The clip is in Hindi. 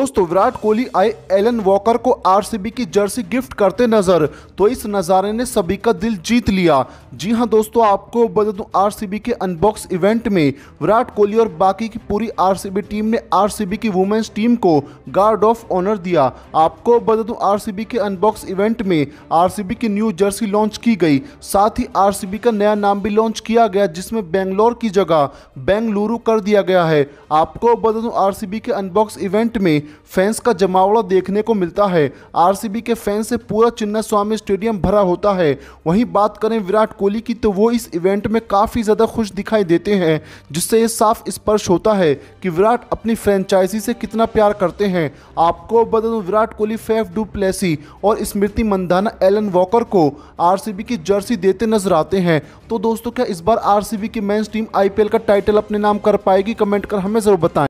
दोस्तों विराट कोहली आए एलन वॉकर को आरसीबी की जर्सी गिफ्ट करते नजर तो इस नज़ारे ने सभी का दिल जीत लिया जी हां दोस्तों आपको बता दूं आरसीबी के अनबॉक्स इवेंट में विराट कोहली और बाकी की पूरी आरसीबी टीम ने आरसीबी की वुमेन्स टीम को गार्ड ऑफ ऑनर दिया आपको बता दूं आर के अनबॉक्स इवेंट में आर की न्यू जर्सी लॉन्च की गई साथ ही आर का नया नाम भी लॉन्च किया गया जिसमें बेंगलोर की जगह बेंगलुरु कर दिया गया है आपको बता दूँ आर के अनबॉक्स इवेंट में फैंस का जमावड़ा देखने को मिलता है आरसीबी के फैंस से पूरा चिन्ना स्वामी स्टेडियम भरा होता है वहीं बात करें विराट कोहली की तो वो इस इवेंट में काफ़ी ज़्यादा खुश दिखाई देते हैं जिससे ये साफ स्पर्श होता है कि विराट अपनी फ्रेंचाइजी से कितना प्यार करते हैं आपको बता दूँ Virat Kohli Faf du Plessis और स्मृति मंदाना एलन वॉकर को आरसीबी की जर्सी देते नजर आते हैं तो दोस्तों क्या इस बार आरसीबी की मैं टीम आईपीएल का टाइटल अपने नाम कर पाएगी कमेंट कर हमें ज़रूर बताएं